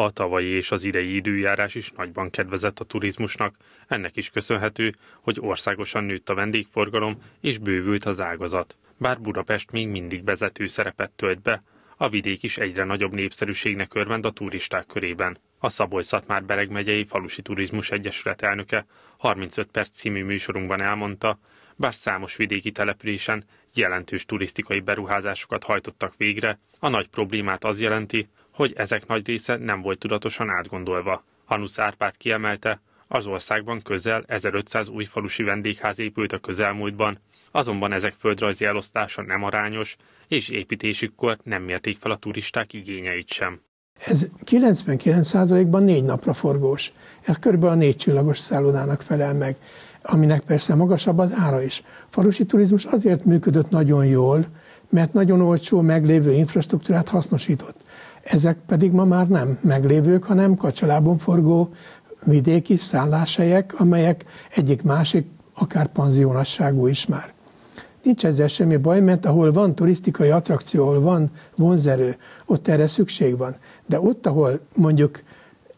A tavalyi és az idei időjárás is nagyban kedvezett a turizmusnak. Ennek is köszönhető, hogy országosan nőtt a vendégforgalom és bővült az ágazat. Bár Budapest még mindig vezető szerepet tölt be, a vidék is egyre nagyobb népszerűségnek örvend a turisták körében. A Szabolcs-Szatmár Bereg megyei Falusi Turizmus Egyesület elnöke 35 perc című műsorunkban elmondta, bár számos vidéki településen jelentős turisztikai beruházásokat hajtottak végre, a nagy problémát az jelenti, hogy ezek nagy része nem volt tudatosan átgondolva. Hanusz Árpád kiemelte, az országban közel 1500 új falusi vendégház épült a közelmúltban, azonban ezek földrajzi elosztása nem arányos, és építésükkor nem mérték fel a turisták igényeit sem. Ez 99%-ban négy napra forgós. Ez körülbelül a négy csillagos szállodának felel meg, aminek persze magasabb az ára is. Falusi turizmus azért működött nagyon jól, mert nagyon olcsó meglévő infrastruktúrát hasznosított ezek pedig ma már nem meglévők, hanem kacsalábon forgó vidéki szálláshelyek, amelyek egyik-másik akár panziónasságú is már. Nincs ezzel semmi baj, mert ahol van turisztikai attrakció, ahol van vonzerő, ott erre szükség van. De ott, ahol mondjuk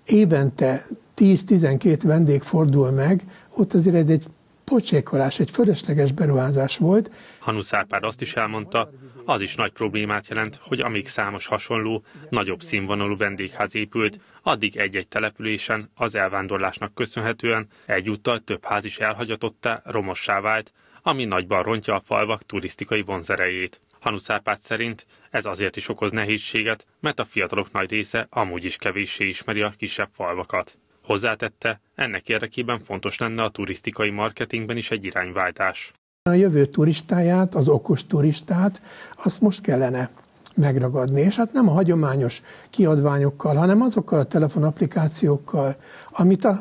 évente 10-12 vendég fordul meg, ott azért ez egy pocsékolás, egy fölösleges beruházás volt. Hanusz Árpád azt is elmondta, az is nagy problémát jelent, hogy amíg számos hasonló, nagyobb színvonalú vendégház épült, addig egy-egy településen az elvándorlásnak köszönhetően egyúttal több ház is elhagyatottá, romossá vált, ami nagyban rontja a falvak turisztikai vonzerejét. Hanuszárpát szerint ez azért is okoz nehézséget, mert a fiatalok nagy része amúgy is kevéssé ismeri a kisebb falvakat. Hozzátette, ennek érdekében fontos lenne a turisztikai marketingben is egy irányváltás. A jövő turistáját, az okos turistát, azt most kellene megragadni. És hát nem a hagyományos kiadványokkal, hanem azokkal a telefonapplikációkkal, amit a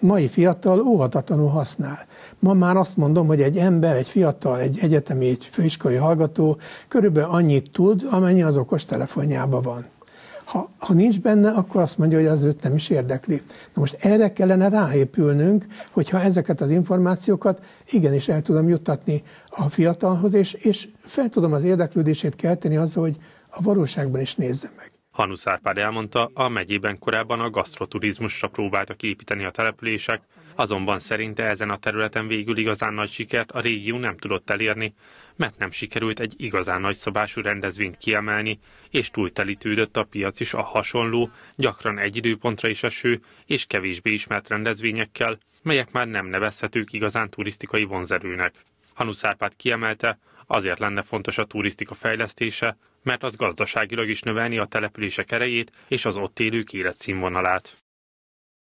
mai fiatal óhatatlanul használ. Ma már azt mondom, hogy egy ember, egy fiatal, egy egyetemi, egy főiskolai hallgató körülbelül annyit tud, amennyi az okos telefonjában van. Ha, ha nincs benne, akkor azt mondja, hogy az őt nem is érdekli. Na most erre kellene ráépülnünk, hogyha ezeket az információkat igenis el tudom juttatni a fiatalhoz, és, és fel tudom az érdeklődését kelteni azzal, hogy a valóságban is nézze meg. Hanusz Árpád elmondta, a megyében korábban a gasztroturizmusra próbáltak építeni a települések, Azonban szerinte ezen a területen végül igazán nagy sikert a régió nem tudott elérni, mert nem sikerült egy igazán nagyszabású rendezvényt kiemelni, és túltelítődött a piac is a hasonló, gyakran egy időpontra is eső és kevésbé ismert rendezvényekkel, melyek már nem nevezhetők igazán turisztikai vonzerőnek. Hanuszárpát kiemelte, azért lenne fontos a turisztika fejlesztése, mert az gazdaságilag is növelni a települések erejét és az ott élők életszínvonalát.